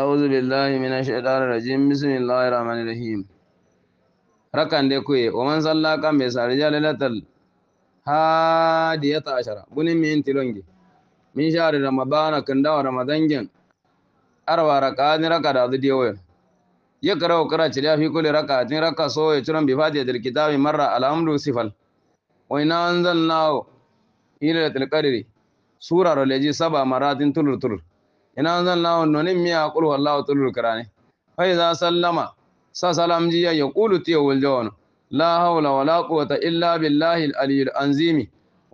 أعوذ بالله من الشيطان الرجيم بسم الله الرحمن الرحيم ركن دكوي ومن صلى كم بسار جلالة هادية عشرة بني من تلونجي من شهر رمضان كندا رمضان جن أروى ركعات ركعة ضد يوم يقرأ وقرأ تلا في كل ركعة ركعة سوى يترم بفاتحة الكتاب مرة الأمر سفل وإن أنزلناه إلى القدر سورة رلجي سبع مرات تلر تلر ina zan anzalna wannan nin miya qul wallahu tulul karani fa iza sallama sa salam jiya yaqulu tiyawul jawan la hawla wala quwwata illa billahi al-aliyyil azim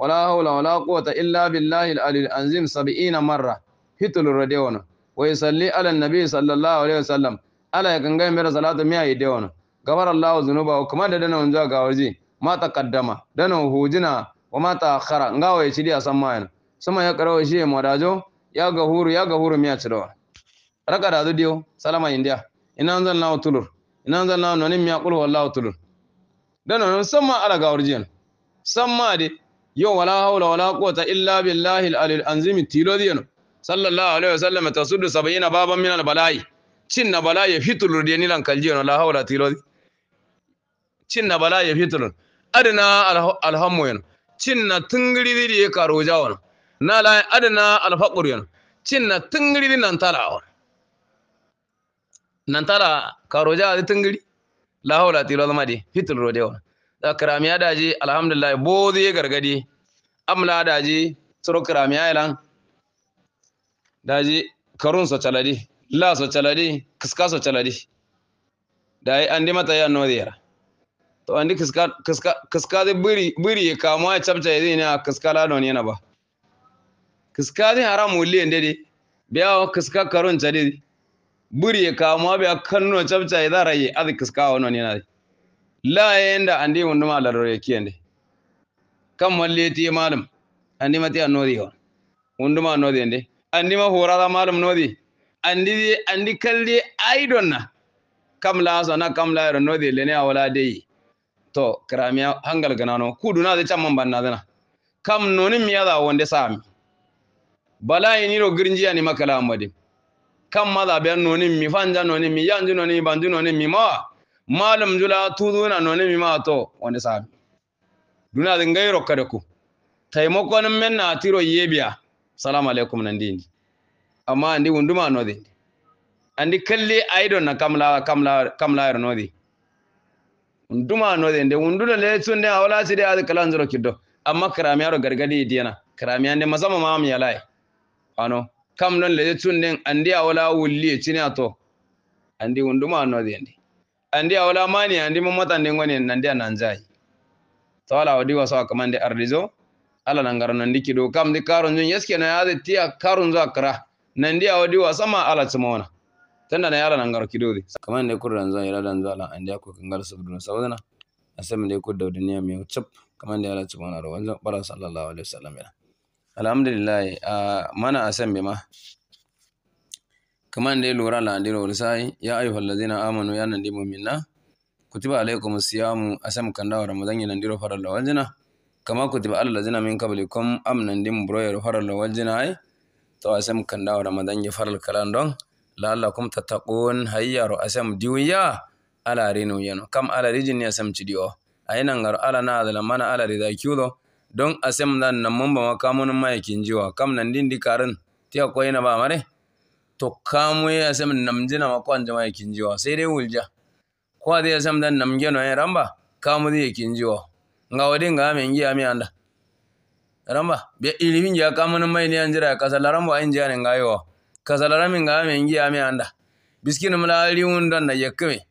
wala hawla wala quwwata illa billahi al-aliyyil azim 70 marra hitul radewan wa yusalli ala an-nabi sallallahu alaihi wasallam ala ganga mai salatu miya idewan gabar Allah zunuba kuma da dana wanzuwa ga waje ma taqaddama dana hujina wa ma akhara ngawo ya ci dia san mayan sama ya karawo shi madajo ya gahuru ya gahuru miya cirewa raka da zu diyo salama india ina zan na tulur ina zan na nonin miya kul wallahu tulur dan san samma ala gawurjiyan samma de Yau wala haula wala quwwata illa billahi al-alil anzim tilo diyan sallallahu alaihi wasallam tasuddu sab'ina baban min al-bala'i cin na bala'i fitulur de nilan kaljiyan la haula tilo cin na bala'i fitulur adna al-hammu yan cin na tungiri ya karo jawon na la adana alfaqur yana cin cinna tungiri nan tala nan tala karoja adi tungiri la hawla tilo zamadi fitul wa da karamiya daji alhamdulillah zai e gargadi amla daji tsoro karamiya ilan daji karun so caladi la so caladi kiska so caladi dai andi mata ya no diyara to andi kiska kiska kiska biri biri e kamuwa e chapcha yidi ne kiska la don yana ba kiska din haram wuliyen de, biya kiska karun chadi buri ka ma biya kanno chapcha ida yi adi kiska wono ni na la yenda andi wundu ma la roye ende kam ti malum andi mati anodi ho wundu ma anodi ende andi ma horada malum nodi andi andi kalli ai donna kam la sana kam la ro nodi lene awala dei to kramiya hangal ganano kuduna de chamman banna dana kam noni da wonde sami bala yeniro girinjiya ni makala made kam maza biyan noni mi fanja noni mi yanju noni banju noni mi mawa. malum jula tuduna noni mi ma to wani sabi duna din gairo da ku taimakon men na tiro yebiya salamu alaikum nan dindi amma andi wunduma no de andi kalli aido na kamla kamla kamla yar no de wunduma no de de wundula le sunde awla sidi ad zuro kiddo amma karamiyaro gargadi diana karamiyan de masama ma mi yalai ano kam non le nen andi awala wulli cini e ato andi wunduma no de andi awala mani andi woni nan dia nan jai to ala wadi waso akamande ardizo ala nangara nandi kido kam di karun nyen yeske na yade tiya karun nan dia nandi awadi ma ala tsimona tanda na yala nangaro kidodi kamande kurran zan yala dan zala andi akko kangal sabdun sabdana asem de kudda duniya mi chap kamande ala tsimona ro wanzo bara sallallahu alaihi wasallam alhamdulillah mana a san ma kaman dai lura la andiro sai ya ayyuhal ladina amanu ya nan dimu minna kutiba alaikum siyamu asam kanda wa ramadan ya nan diro faral wajina kama kutiba alal ladina min qablikum am nan dimu broyer faral wajina ai to asam kanda wa ramadan ya faral kalan don la'allakum tattaqun a asam diwiya ala rinu yano kam ala rijin ya sam cidiyo ayinan gar ala na adala mana ala rida kyudo don asem dan nan mun ba makamun mai jiwa kam nan din dikarin ti akwai na ba mare to kamu ya asem nam jina makon jama'a jiwa sai dai wulja kwa dai asem nan nam geno ya ramba kamu dai jiwa nga wadi nga ame ngi mi anda ramba be ilimin ya kamun mai ne anjira kasalaran ba jiya ne nga yo kasalaran min nga ame ngi mi anda biskin mala ali wundan na yakkame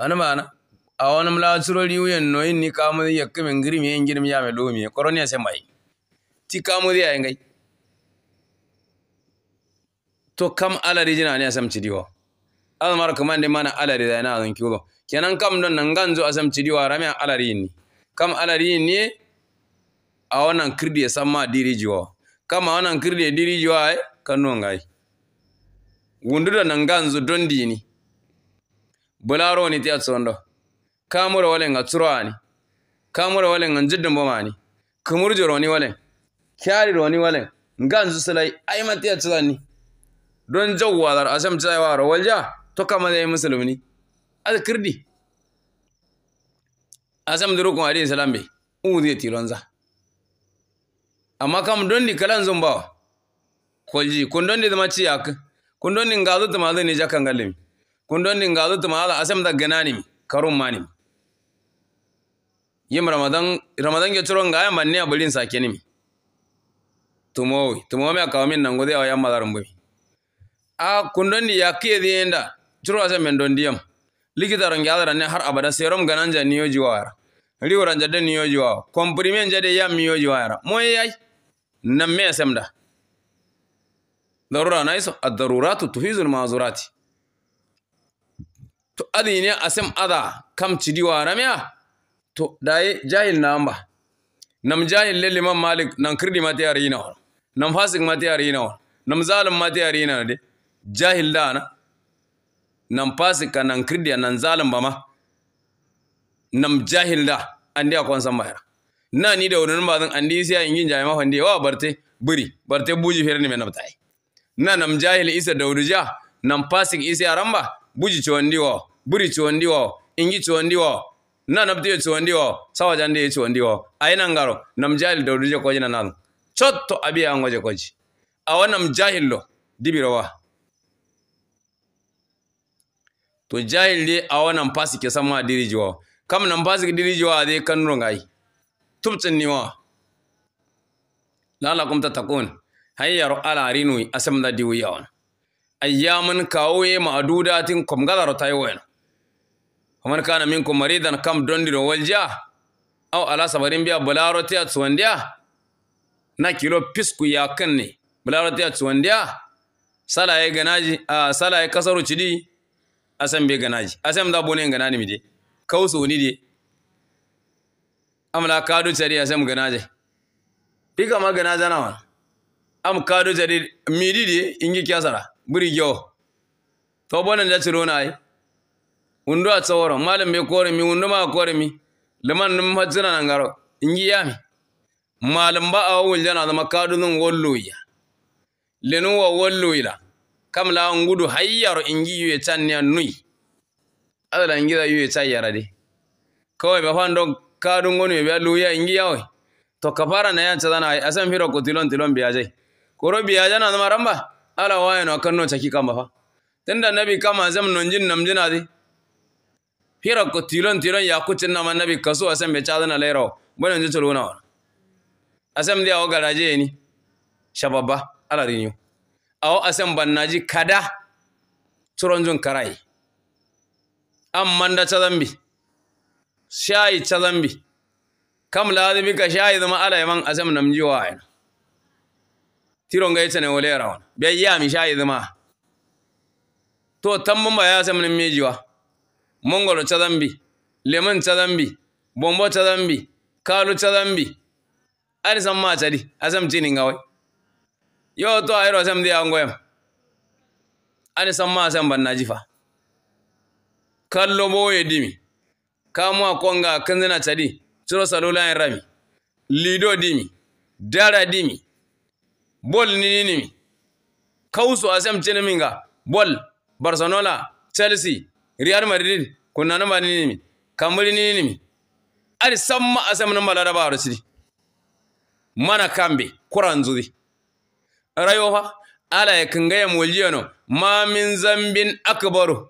ana na a wani suroli uyen no in ni kamu ya kemen giri mi engir mi yame lumi koronia sai mai ti kamu yin ngai to kam alari jina ne asam cidiwa almar kamande mana alari zai na zan kiwo kenan kam don nan ganzo asam cidiwa ramiya alari ne kam alari ne a wannan kirdi ya san ma dirijiwa kama wannan kirdi ya dirijiwa ai nuwan gai wundu da nan ganzo don dini bularo ni tsawon tsondo kamura walen a tsurani kamura walen a jiddin boma ne kumurjo roni walen kyari roni walen ngan su sulai ai matiya tsani don jawwa dar asam tsaiwa rawalja to kama zai musulmi alkirdi asam duru kuma alayhi salam bai ya tilon za amma kam don di kalan wa? kwalji kun don di zama ciyak kun don di ngazu tuma zai ne jakan galimi kun don di ngazu tuma a asam da karun ma manim yin ramadan ramadan ge churon ga manne abulin sakeni mi tumowi nan gudu nangode awa yamma bai a ya inda. yakiye dienda churo don mendondiyam likita rangi adara ne har abada serum gananja niyo jiwara riwara jade niyo jiwara komprimen jade yam miyo jiwara moye yai namme semda darura na naiso ad-daruratu tufizu al-ma'zurati to adine asem ada kam cidiwara miya to daye jahil ba nam jahil lele man malik nam kirdi mate arina wa nam fasik mate arina wa nam zalim mate arina de jahil dana nam fasik ka nam kirdi nan zalim ma nam jahil da andi samba ya na ni da wurin bazan andi siya ingin jami'a ma hande wa barte buri barte buji fere ferni me nabtai na nam jahil isa ja, nam fasik isa ramba, buji chondi wa buri chondi wa ingi chondi wa na nabdiyo chondiwo sawa jandi chondiwo aina ngaro namjali dawrije koji na nal chotto abi angoje koji awana dibira wa? to jahilde awana mpasi ke sama dirijiwa kam nan mpasi ke dirijiwa ade kanro ngai ni niwa lala kum tatakun hayyaro ala rinui asamda diwiyawan ayyaman kawoye ma'adudatin komgalaro yana. waman kana minkum maridan kam dondiro waljiya, aw ala sabarin biya bularo tiya tsuwandiya na kilo pisku ya kan ne bularo tiya tsuwandiya sala ya ganaji a sala ya kasaru cidi asam be ganaji asam da bone ganani de kausu ni de amla kadu cari asam ganaji pika ma ganaja wa? am kadu cari midi de ingi kyasara buri yo to bonan da ciro na ai wundo a tsaworo malam bai kore mi wundo ma kore mi liman nan hajjana nan garo ingi yami malam ba a wul jana zama zan walloya lenu wa la. kam la ngudu in gi yuye tanni nui ala ingi da yuye yara de kawai ba don kadun gonu biya luya ingi yawe to kafara na yan a san firo ko tilon tilon biya jai koro biya jana zama ramba ala wayo no kanno taki kamba fa tunda nabi kama zam non jin nam jina hira ko tilon tilon ya kutin na manabi kaso asem be chadan na lero bonan je tolo na asem dia o garaje ni shababa ala rinyo awo asem bannaji kada turonjun karai ammanda chadambi shayi chadambi kam lazimi ka shayi zama ala yaman asem tiron ga yace ne olera on be yami shayi zama to tamma ya asem nimmejiwa mongolo cha dhambi lemon cha dhambi bombo cha dhambi kalu cha dhambi ari sam ma chadi asam chini ngawe yo to ayro sam dia ngwe ani sam ma sam ban najifa kallo bo dimi kamu konga kanzina chadi churo salula rami lido dimi dara dimi bol nini nimi kausu asam chini minga bol barcelona chelsea real madrid kunna no mani nimi kamburi nini nimi ari samma asam no malara ba rusidi mana kambe zuri rayoha ala ya kingaya muljiyano ma min zambin akbaru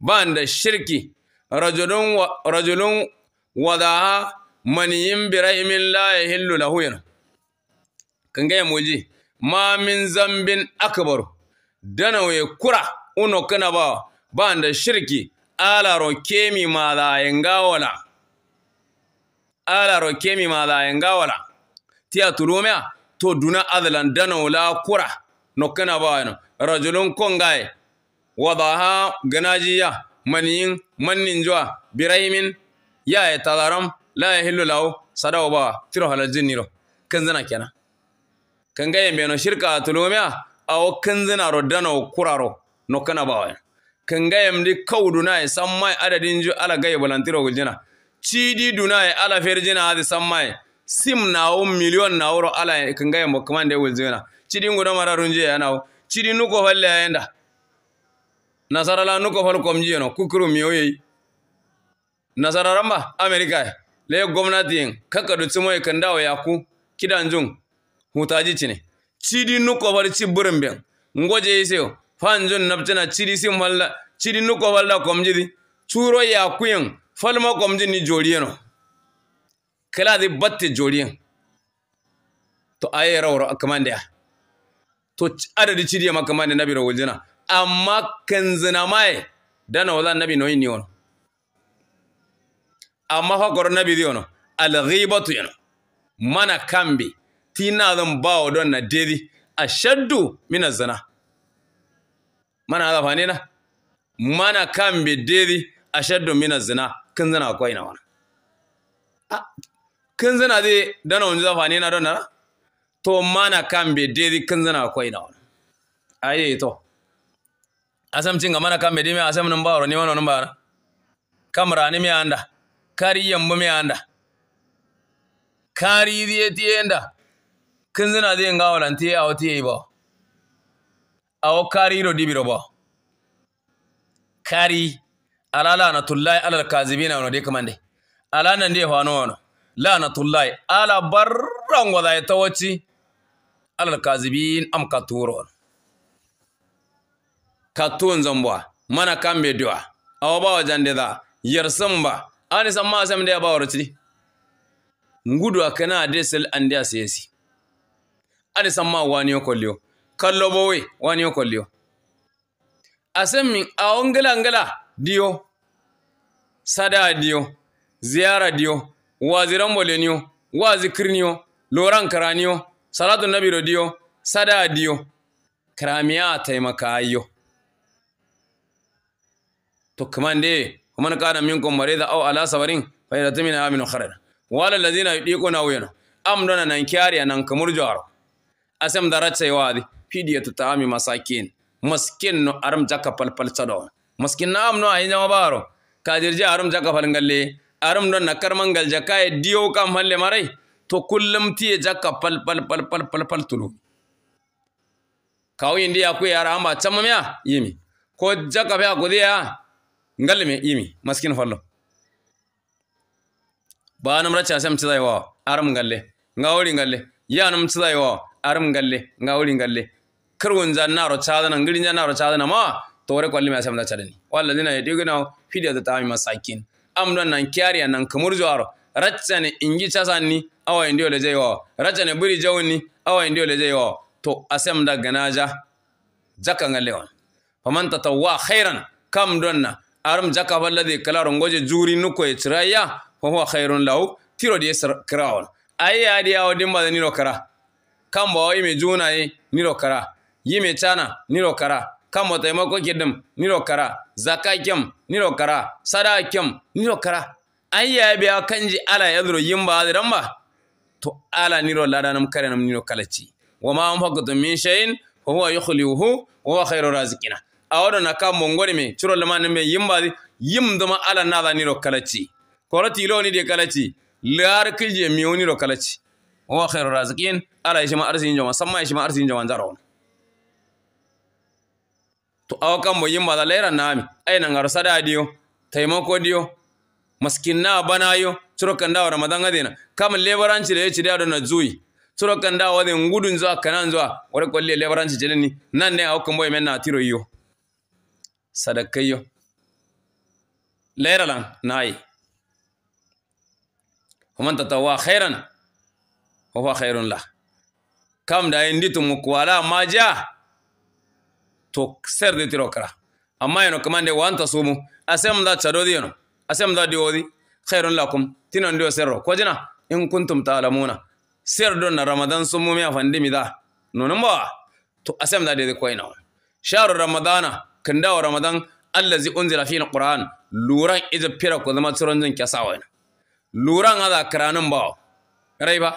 banda shirki rajulun wa rajulun wadaha maniyin birahimin la yahillu lahu yana kingaya mulji ma min zambin akbaru dana we kura uno kana ba da shirki alaro kemi mada yengawala alaro kemi mada yengawala tiya tulumea to duna adalan dano la kura ba wani. rajulun kongaye wadaha ganajiya maniyin mannin zuwa birahimin ya yi e talaram la ya e hillu lawo sadawa ba tiro halajin niro zina kenan kan gayen beno shirka tulumea awo kanzana ro dano kuraro ba wani kanga yamdi kaw dunaye sammai adadin ju ala gaye balantiro jina chidi dunaye ala ferjina adi sammai sim nawo miliyon naworo ala kanga yambo kamande wuljina chidi ngudo mara runje nao chidi nuko enda nasara la nuko fal no kukuru nasara ramba amerika le gwamnati yin kakadu dutsimo ya kandawa yaku kidanjun hutaji cine chidi nuko fal chiburin ben ngoje iseyo fanjon napchana chiri sim walla chiri nuko walla komjidi churo ya kuyen falma komji ni joliyeno kala di batte joliyen to aye rawro akamande ya to adadi chiri ma kamande nabi rawaljana amma kanzina mai dana wala nabi no ni wono amma fa gor nabi di wono al ghibatu yana mana kambi tina zan bawo don na dedi ashaddu min zina mana aga fanina? mana kambe dedi ashaddu min zina kin zina ko ina wana kin zina dai dan wani zafane na dana to mana kambe dedi kin zina ko ina wana aye to asam ga mana kambe dimi asam nan ro ni wannan bara kamra ni mi anda kari yambu mi anda kari diye tiye anda kin zina dai ngawalan wati awtiye ba kari aw dibiro ba, kari ala lanatullahi ala na wono de kamande ala nande hwano wono lanatullahi ala barran ta tawaci ala alkazibin am katuro wono katun zambwa mana kambe dua Awo bawa jande da yarsamba ani samma da ya bawa rutsi ngudu akana desel andia sesi ani samma wani yokolio kallo bowe wani yo kolliyo min a ngala ngala diyo sada diyo ziyara diyo wazi ramboleniyo wazi kirniyo loran karaniyo salatu nabiro diyo sada diyo karamiya taimaka ayyo to kaman de man kana minkum marida aw ala sabarin fa idza tamina aminu kharar wala alladhina na wayna amdona nan kiyari nan kamur da asam darat a wadi pidiyatu taami masakin maskin no aram jaka pal sado maskin naam no ayi jama baro kadirje aram jaka pal ngalle aram no nakar mangal jaka e diyo ka halle marai to kullum tiye jaka pal pal pal pal pal pal tulu kawo indi aku yara amba chamma yi yimi ko jaka be aku dia ngalle me yimi maskin fallo banam racha sam chidai wa aram ngalle ngawri ngalle yanam chidai wa aram ngalle ngawri ngalle kargun janna ro chadana ngirin janna ro chadana ma tore kwalli ma samda chadani walladina na fidya da tami masakin amdan nan kyari nan kamur jawaro raccane ingi ni awa indio le jeywa raccane buri ni, awa indio le jeywa to asamda ganaja jaka ngalewan faman tatawwa khairan kam donna aram jaka balladi kalaro ngoje juri nuko ya chiraya fa huwa khairun lau, tiro de kraon ayi adi awo dimba niro kara kambo ime juna e niro kara Yi mai cana, niro kara kamo taimako kidim niro kara zaka kyam niro kara sada kyam niro kara an yi ya biya kanji ala ya zuru yin ba to ala niro ladanam karenam niro kalaci an anfaqtum min shay'in fa huwa yukhlihu wa huwa khairu raziqina awodo naka mongoni me curo lamane me yimba Yin dama ala nada niro kalaci korati lo ni de kalaci lar kije mi niro kalaci wa huwa khairu raziqin ala yishma arsin jama samma ma arzikin jama zarawna to aw kammo yimmata leyran naami ayna ngaro saɗaɗiyo taimakodiyo maskinna banayo corokan dawa ramadan adina kam lebaranci le yecci da na zuyi corokan dawa waden gudun zuwa kanan zuwa wara kolli lebaranci jeleni nan ne aw kambo men na tiro yo yo. sadakkayo na nayi waman tawa khairan wa huwa khairun lah kam da indi tumu kwala maja to ser de tiro kara amma yano kamande wa anta sumu asem da chadodi yano asem da diwodi khairun lakum tinan ndio serro ko jina in kuntum alamuna. ser don na ramadan sumu mi afandi mi da nonon ba to asem da de ko ina sharu ramadana kanda wa ramadan allazi unzila fi alquran luran iza pira ko zama zan jin wa ina luran kira nan ba rai ba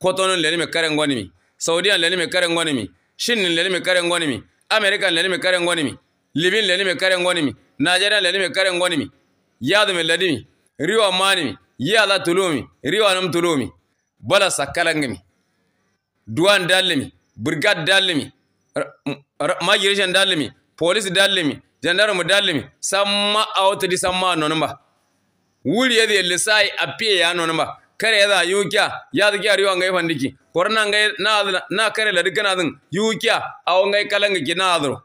ko tonon lelime karen gwani mi saudiyan lelime karen gwani Shin shinnin lelime karen gwani amerika mi lenimi karen mi libin mi mi lenimi mi gonimi nigerian mi yadu mi yadumi mi riwa mani manimi yala mi riwa tulu mi bala sakalangimi duwan dalimi brigade dalimi magirishan dalimi police dalimi gendarme mi samma di samma nonumba wuri yadi lisai apiye ya nonumba kare yada ya yada kya riwa ngai fandiki korna ngai na na kare la dikana dun yukya aw ngai kalanga kinadro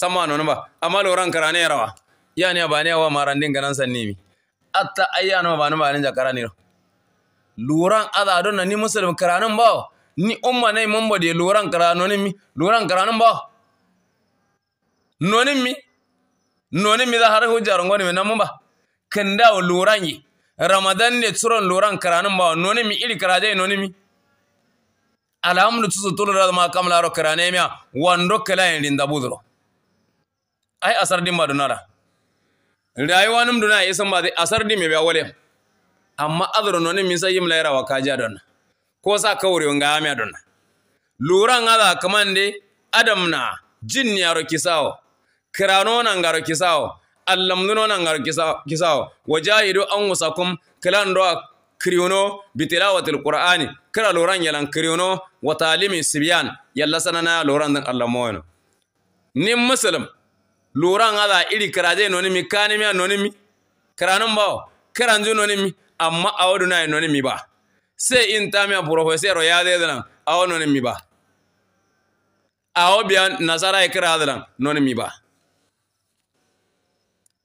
ba Amma loran ran karane rawa ne ba ne wa marandin ganan sannimi atta ne ba ne jakarani ro luran ada don ni muslim karanan ba ni umma mun mamba de luran karanonin mi luran karanan ba nonin mi nonin mi za har hujjar ngoni mi nan ba kanda loran yi ramadan ne tsuron loran karanin ba noni mi iri dai noni mi alhamdu tusu tulu da ma ro karane miya wando kala en rinda budro ai asar din ba dunara rayuwa num duna isan ba asar din me ba wale amma adro noni sai yim laira wa kajiya. don ko sa kawre nga amiya don loran ala kamande adam na jin yaro kisawo kirano nan garo kisawo allamnuno nangar kisa wajahidu anfusakum kilando kiriono bitilawatil qur'ani kira loran yalan kiriono wa talimi sibyan yalla sanana loran dan allamoyno Ni muslim loran ala iri ni mikani mi no ni mi kiranon bawo no ni mi amma e no ni mi ba sai intami a ya de dan no ni mi ba awo biya nasara ikira e dan ni mi ba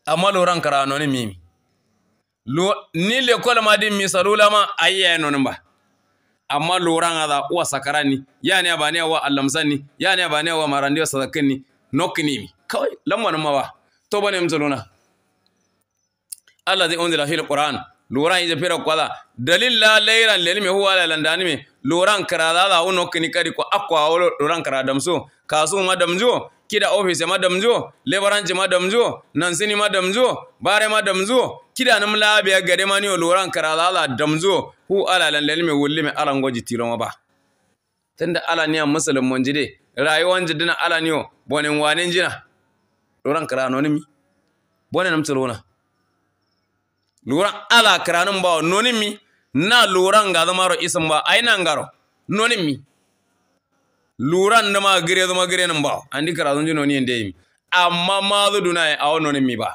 amma loran kara noni mimi ni kola ma din mi salulama ayya noni ba amma loran ada uwa sakarani ba ne wa ne ba ne wa marandi wa nok ni mi kawai lamman ma ba to bane mzaluna alladhi unzila fil qur'an loran ije fira kwala dalil la layran lelmi huwa la landani mi loran kara da da ni kari ko akwa loran kara damso kasu ma damjo kida office ma damjo lebaranci ma damjo nansini ma damjo bare ma damjo kida nam labiya gade ma niyo loran dam damjo hu ala lan lelme mai ala ngoji tiro ba tunda ala niya musulun mun jide rayuwan jidin ala niyo bonin wanin jina loran mi? nimi bonin nam tsulona loran ala nan ba mi? na loran ga zama ro isin ba aina ngaro mi. luran da ma gire zama gire nan ba andi karazun jino ni ende yimi amma ma zo dunai awo non mi ba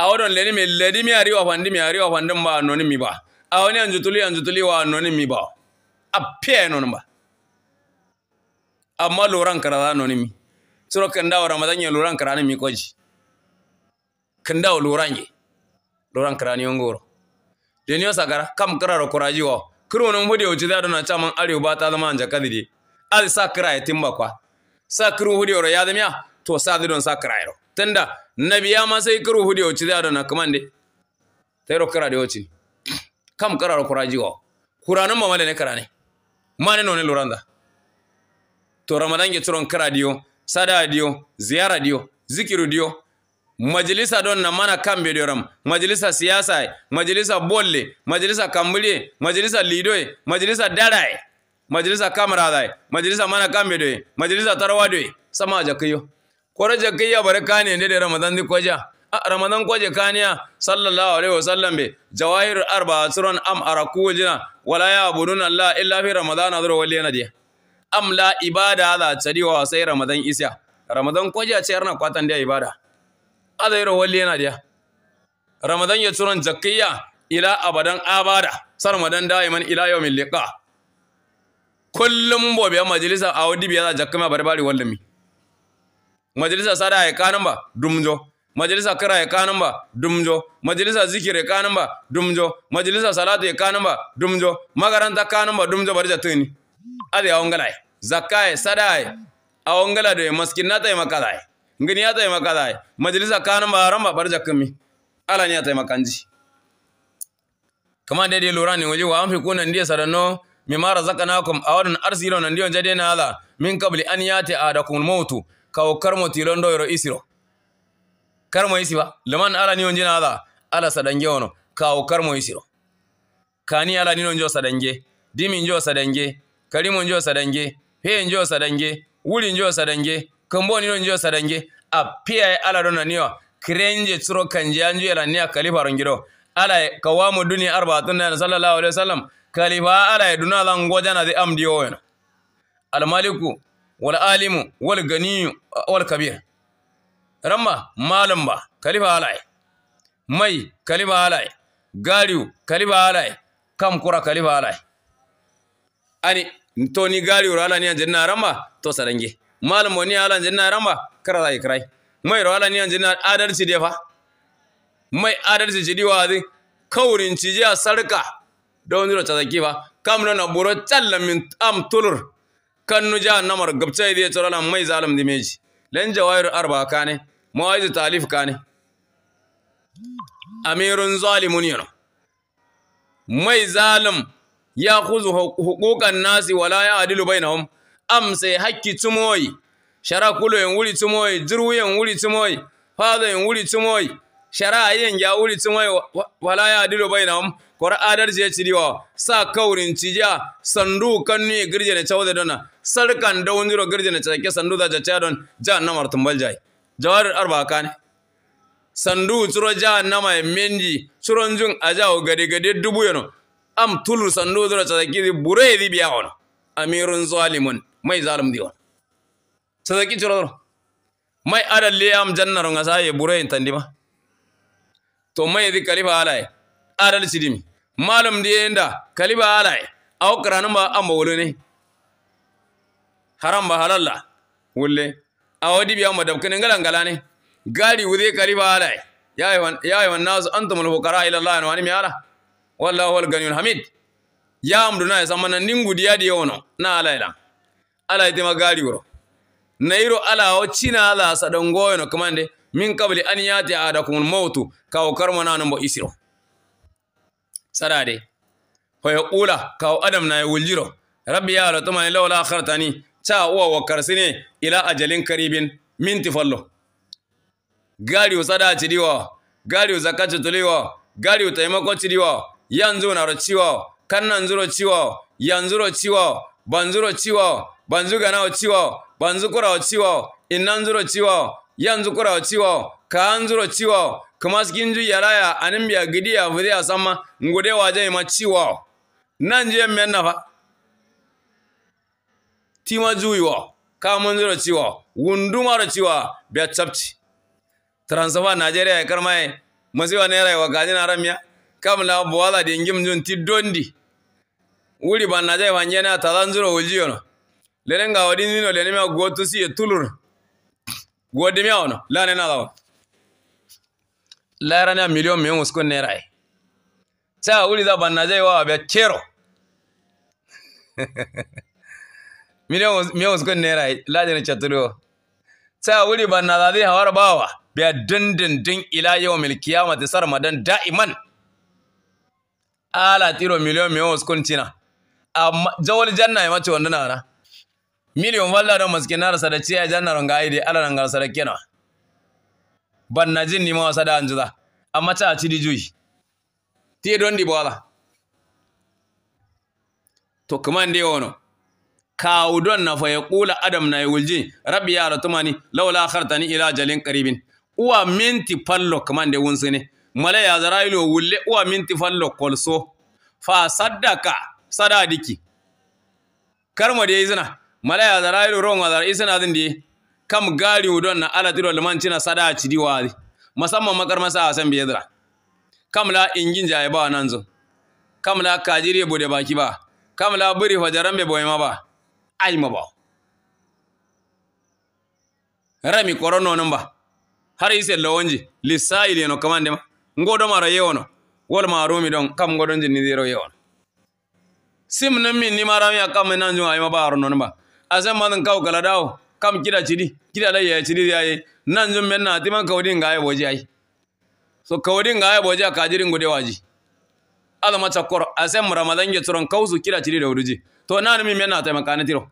awo don leni me ledi mi ari wa fandi mi ari wa fandi ba non mi ba awo ni anju tuli anju tuli wa non mi ba appe non ba amma luran karaza non mi suro kanda wa ramadan ya luran karani mi koji kanda wa luran ye luran karani ngoro deniyo sagara kam kararo kuraji wa kuro nan ya wuce da na caman arewa ba ta zama anja kadire ali sa ya timba kwa sakiru hudi oro ya zamiya to sadi don sakira ro Tenda, nabi ya ma sai kiru hudi ochi da na kamande tayro kara de ochi kam kara ro kuraji go kurana ma male ne ne. mane no ne luranda to ramadan ge turon kara diyo, sada diyo, ziyara diyo, zikiru diyo. majalisa don na mana kambe doram majalisa siyasa e, majalisa bolle majalisa kambule majalisa lidoy majalisa darai majlisa kamara zai. majalisa mana kambe doye majalisa tarwa doye sama jakiyo kora jakiyo bare kane ne da ramadan di A ramadan kwaje kaniya sallallahu alaihi wasallam be jawahir arba suran am araku jina wala ya budun allah illa fi ramadan azra waliyana dia am la ibada da tsadiwa sai ramadan isya ramadan koja ce arna kwatan da ibada azra waliyana dia ramadan ya suran jakiyya ila abadan abada sarmadan daiman ila yawmil liqa kullum bo biya majalisa a wadi biya za bari bari wanda mi majalisa sada ya kanan ba dumjo majalisa kara ya kanan ba dumjo majalisa zikir ya kanan ba dumjo majalisa salatu ya kanan ba dumjo magaranta kanan ba dumjo bari jatuni ade ya zakka ya sada ya awngala do maskinata ya makala ya ngini ya ta makala ya majalisa kanan ba ramba bari jakkami ala ya ta makanji kama dai dai lura ne waje wa amfi kunan ndiya sadano mimma razaqnakum awadan arsilo nan dion jade nala min qabli an yati adakum mautu kaw karmo tilon do yoro isiro karmo isiba laman ala ni on nala ala sadange ono kaw karmo isiro kani ala ni on jo sadange dimi njo sadange kalimu njo sadange he njo sadange wuli njo sadange kamboni no njo sadange apia e ala dona niwa kirenje tsuro kanje anjo ala niya kalifaro ngiro ala kawamu dunia arba tunna sallallahu alaihi wasallam Kalifa ala yaduna lan gojana de am diyo yana al maliku wal alimu wal ganiyu wal kabir ramma malam ba kalifa ala mai Kalifa ala gariu Kalifa ala kam kura kalifa ala ani to ni gariu ala ni janna ramma to sadange malam wani ala janna ramma kara zai kirai mai rawala ni janna adalci de fa mai adalci jidiwa zai kaurin ci a sarka dawndiro casakiba kamno na buro challa min am tulur kannu jahannamar gabcai dia corala mai zalam meji len jawairu arba kane mawaizu talif kane amirun zalimun yano mai zalim ya kuzu hukukan nasi wala ya adilu bainahum sai hakki tumoyi shara kulo yin wuri tumoyi jiru yin wuri tumoyi fado yin wuri tumoyi shara yin ya wuri tumoyi wala ya adilu bainahum kor adalci ya ciriwa sa kaurin cija sandu na cawo da dana sarkan dawniro girjene chake sandu da jachadon na martin baljai jawar arba kane sandu na mai e menji curon jun jawo gade gade dubu yano am tulu sandu dura chadaki bure e di biya ono amirin zalimun mai zalim diwa ono chadaki curo mai adalle am jannaro ngasa yin bure e ba? to mai di kalifa halaye adalci dimi malum diyenda kaliba alai aw karanumba ne. Haram ba halalla wulle awa dibi amba dabkene ngala ngalane gari wude kaliba alai ya yi. ya ayuhan nas antumul fuqara ila allah wa anmi ala wallahu wal ganiyul hamid ya amduna ya samana ningu diya diya wono na alaila ala dima gari wuro nairo ala o china ala sadongoyo no kamande min kabli an yati adakumul mautu kaw karmana no isiro sarade fa yaqula ka adam na wuljiro? rabbi ya ratuma laula akhartani cha uwa wakarsine ila ajalin karibin minti fallo gari usada chiriwa gari uzakacho tuliwa gari utaimako chiriwa yanzu naro chiwa kannan zuro chiwa yanzu ro chiwa banzuro chiwa banzu ganao chiwa banzu kurao chiwa innan zuro chiwa yanzu ciwa, chiwa kaan zuro chiwa kamas ginju yaraya animbiya gidiya vudi asama ngude waje nan chiwa nanje na fa tima juyiwa ka munjuro chiwa wundumaro ciwa biya chapchi transfer nigeria karmai masiwa nera wa gajina ramya kamla bwala dingim jun dondi. wuri ban najai wanjena wuji uljiyono leren ga wadinino gotu gotusi tulur godimya ono na lawa lairani a miliyon wasu kun naira ai eh. sa zai bannaje wa be chero miliyon wasu kun naira ai ladin chaturo sa na zai hawar bawa be dindindin ila yawmil qiyamati madan da'iman ala tiro miliyon wasu kun tina amma jawal janna eh, ya mace wanda na miliyon walla don maskin na rasa da ciyar janna ronga da ala rangar sarakena Ban na banna jinni ma wasada anjuda amma ta di juyi ti don di bola to kuma ndi wono don na fa yaqula adam na yulji rabbi ya ratmani laula akhartani ila jalin qaribin uwa minti fallo kuma ndi ne. mala ya zarailo wulle uwa minti fallo kolso fa saddaka sadadiki karmo de izina mala ya zarailo ronga zar izina din di kam gari udon na ala tiro leman cina sada cidi wadi masamman makar masa a san biyadra kam la ingin jaye ba nan zo kam la kajiri bude baki ba kam la buri fajaran be boyma ba ai ma ba rami korono nan ba har ise lawonji lisaili no kamande ma ngodo mara yewono wol ma romi don kam godon jinni zero yewono sim nan min ni marami akam nan jo ai ma ba arono nan ba asan man kaw kala dawo kam kida chidi kida da ya chidi ya nan zum men na timan kawdin ga ya boji ai so kawdin ga ya boji ka kajirin gode waji azama chakor asem ramadan ge tsoron kausu kida chidi da wuduji to nan mi men na taimaka na tiro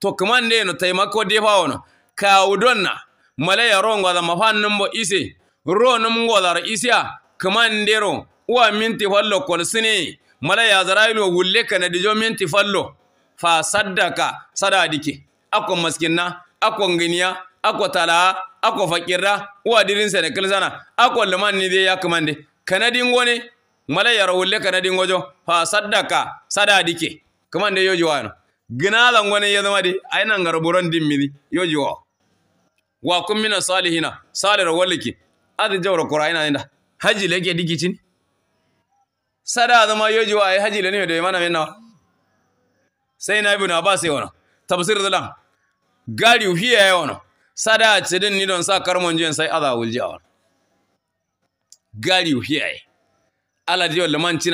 to kuma ne no taimako de fa wono kawdon na malaya rongo da mafan bo ise ronum golar isiya kaman dero uwa minti fallo kolsine malaya zarailo wulle kana dijo minti fallo fa saddaka sadadike akon maskinna ako nginiya ako tala ako fakirra wa dirin sene kilsana ako luman ni ya kumande kanadi ngoni mala yara wulle kanadi ngojo fa sadaka sadadike kumande yoji wano ginala ngone yadamadi ayna ngarburon dimmidi yoji wa wa kun mina salihina salira walliki adi jawra qur'ana inda haji leke dikicin sada adama yoji wa haji lene de mana menna sai na ibn abbas sai wano. tafsir dalan gari hiya yawana sada a cidin ni don sa karmon jiyan sai aza wulji a wani gari hiya yi ala diyo liman ci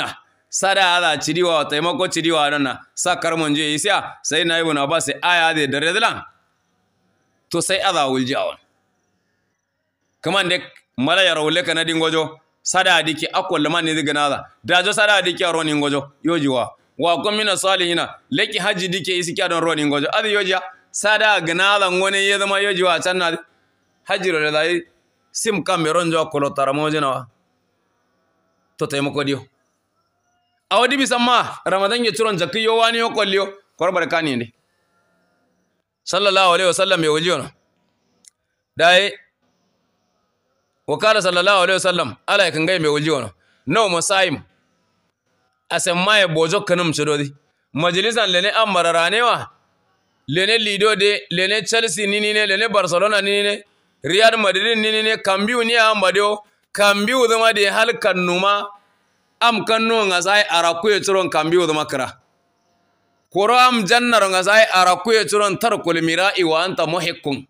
sada aza ciriwa taimako ciriwa don na sa karmon jiyan siya, sai na yi wani ba sai aya zai dare zilan to sai aza wulji a wani Kamar da mala ya ka na dingojo sada diki akwai liman ne za da dajo sada diki a ronin gojo yojiwa wa kun mina salihina laki hajji dike isi kya don ronin gojo adi yojiya sada gnalan woni yedama yoji wa channa hajiro lai sim cameron jo kolo taramoje na to tay mako dio awadi bi samma ramadan ye turon zakki yo wani yo kolliyo kor barkani ne sallallahu alaihi wasallam ye waliyo na dai wakala sallallahu alaihi wasallam ala kan gai me waliyo na no masaim ma ye bojo kanum chododi majlisan lene amara ranewa lene lido de lene chelsea ne lene barcelona ne real madrid ne kambiu ni ambadio kambiu dama de hal kannuma am kanno e araku arakuye turon kambiu dama kra koro am jannaro e araku arakuye turon tarkul i wa anta muhikkun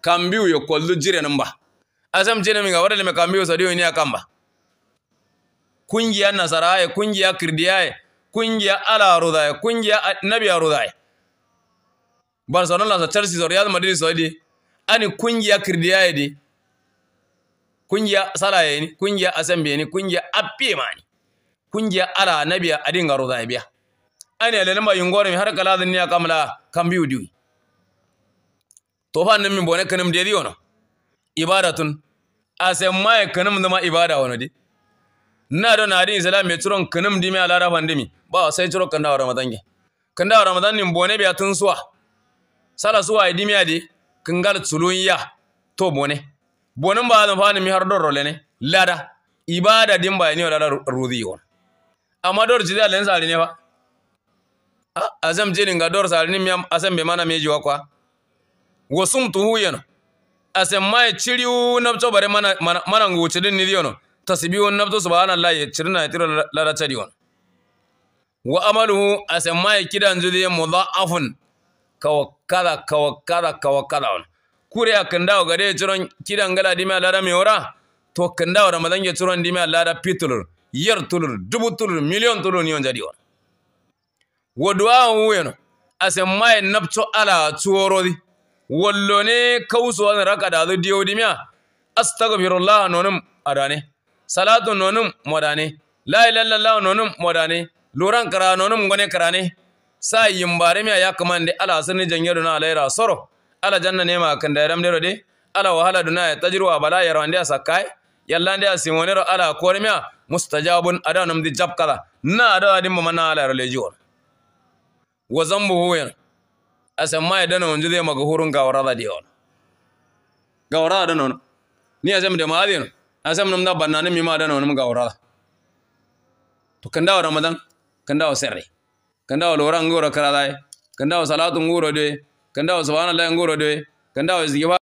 kambiu yo kollu jire namba azam jene mi wadale me kambiu sadio ni akamba kungiya nasaraye kungiya kirdiyaye kungiya ala rudaye kungiya nabiya rudaye Barcelona Chelsea za Real Madrid za de ani kungiya kirdiya de kungiya sala ni kungiya asambe ni kungiya appe mani kungiya ara nabiya adinga roza biya ani ala lamba yungore har kala dun ya kamla kambiu diwi to fa nan min bone kanim de diyo no ibadatun asamma kanim da ma ibada wono di na do na din islam me turon kanim di me ala rafan mi ba sai turon kanda ramadan ge kanda da ramadan ni bone biya tun suwa sala suwa dimiya di kengal ya to bone Bonin ba zan fani mi har dor role ne lada ibada din ba ne lada rudi on amma dor jidi alen sari ne fa azam jini ga dor sari ne mi asem be mana meji wakwa wasum tuhu yeno asem mai chiriu na to bare mana mana, mana ngu chidin ni diono tasbihu na to subhanallahi chirna itira lada chadi on wa amaluhu asem mai kidan jidi mudha'afun kawakala kawakala kawakala kure akandawo gade ya chiron kidangala dime mai miora to kandawo ramadange chiron dime alara pitulur yar tulur dubu tulur miliyon tulur niyon jadi on wodwa uweno ase mai napcho ala chuorodi wallone kawso an rakada do diyo dimya astaghfirullah nonum adane salatu nonum modane la ilaha illallah nonum modane Luran kara nonum gone ne. sa bare mi ya kamande ala sunni jangero na alaira soro ala janna nema kanda ram dero de ala wahala duna ya tajruwa bala ya rande sakai yalla nde asimonero ala kore mi mustajabun adanum di kala na ada di mamana ala religion wa zambu huwa mai dana wonju de magahurun gawrada de on gawrada dana on ni asam de maadin asam num da banana mi ma dana on gawrada to kanda ramadan kanda sirri kanda wa loran ngoro karada kanda wa salatu ngoro de kanda wa subhanallahi ngoro de kanda wa